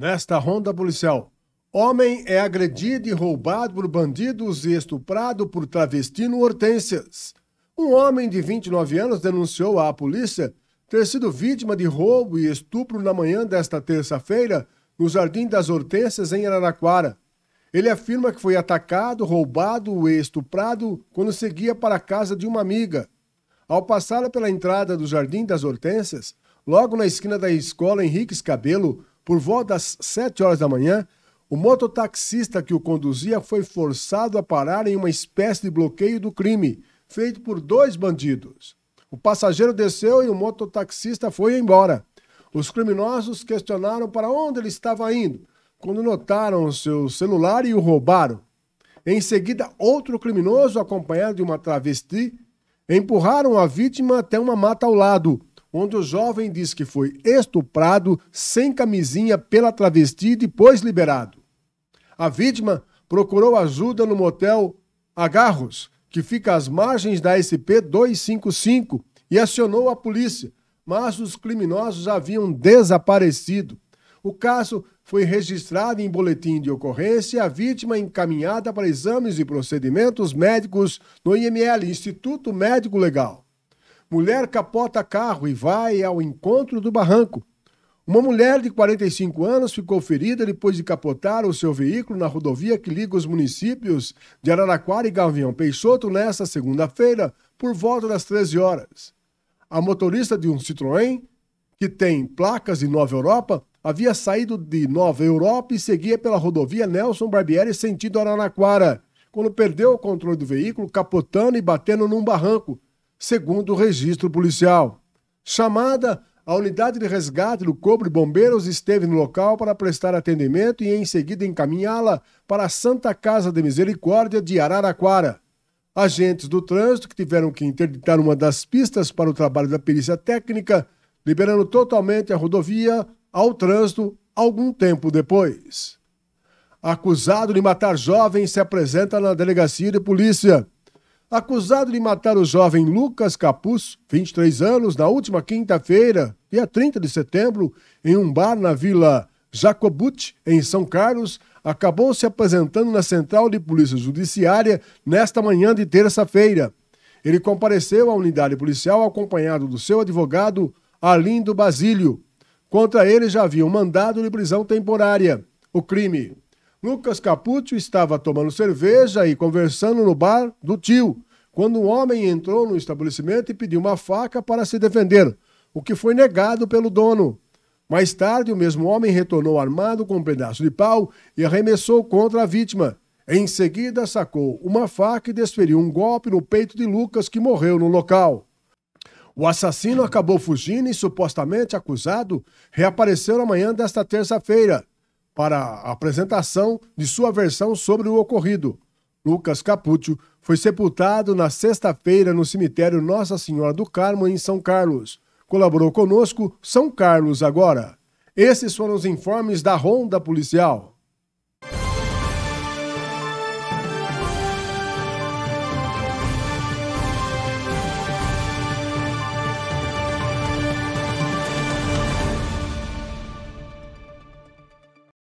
Nesta ronda policial, homem é agredido e roubado por bandidos e estuprado por travesti no hortênsias. Um homem de 29 anos denunciou à polícia ter sido vítima de roubo e estupro na manhã desta terça-feira no Jardim das Hortênsias, em Araraquara. Ele afirma que foi atacado, roubado e estuprado quando seguia para a casa de uma amiga. Ao passar pela entrada do Jardim das Hortênsias, logo na esquina da escola Henrique Cabelo, por volta das 7 horas da manhã, o mototaxista que o conduzia foi forçado a parar em uma espécie de bloqueio do crime, feito por dois bandidos. O passageiro desceu e o mototaxista foi embora. Os criminosos questionaram para onde ele estava indo, quando notaram o seu celular e o roubaram. Em seguida, outro criminoso, acompanhado de uma travesti, empurraram a vítima até uma mata ao lado, onde o jovem diz que foi estuprado sem camisinha pela travesti e depois liberado. A vítima procurou ajuda no motel Agarros, que fica às margens da SP 255, e acionou a polícia, mas os criminosos haviam desaparecido. O caso foi registrado em boletim de ocorrência e a vítima encaminhada para exames e procedimentos médicos no IML, Instituto Médico Legal. Mulher capota carro e vai ao encontro do barranco. Uma mulher de 45 anos ficou ferida depois de capotar o seu veículo na rodovia que liga os municípios de Araraquara e Gavião Peixoto nesta segunda-feira, por volta das 13 horas. A motorista de um Citroën, que tem placas de Nova Europa, havia saído de Nova Europa e seguia pela rodovia Nelson Barbieri sentido Araraquara, quando perdeu o controle do veículo, capotando e batendo num barranco, segundo o registro policial. Chamada, a unidade de resgate do Corpo de Bombeiros esteve no local para prestar atendimento e em seguida encaminhá-la para a Santa Casa de Misericórdia de Araraquara. Agentes do trânsito que tiveram que interditar uma das pistas para o trabalho da perícia técnica, liberando totalmente a rodovia ao trânsito algum tempo depois. Acusado de matar jovem se apresenta na delegacia de polícia acusado de matar o jovem Lucas Capuz, 23 anos, na última quinta-feira, dia 30 de setembro, em um bar na Vila Jacobut, em São Carlos, acabou se apresentando na Central de Polícia Judiciária nesta manhã de terça-feira. Ele compareceu à unidade policial acompanhado do seu advogado, Alindo Basílio. Contra ele já havia um mandado de prisão temporária. O crime Lucas Capuccio estava tomando cerveja e conversando no bar do tio, quando um homem entrou no estabelecimento e pediu uma faca para se defender, o que foi negado pelo dono. Mais tarde, o mesmo homem retornou armado com um pedaço de pau e arremessou contra a vítima. Em seguida, sacou uma faca e desferiu um golpe no peito de Lucas, que morreu no local. O assassino acabou fugindo e, supostamente acusado, reapareceu na manhã desta terça-feira para a apresentação de sua versão sobre o ocorrido. Lucas Capuccio foi sepultado na sexta-feira no cemitério Nossa Senhora do Carmo, em São Carlos. Colaborou conosco São Carlos Agora. Esses foram os informes da Ronda Policial.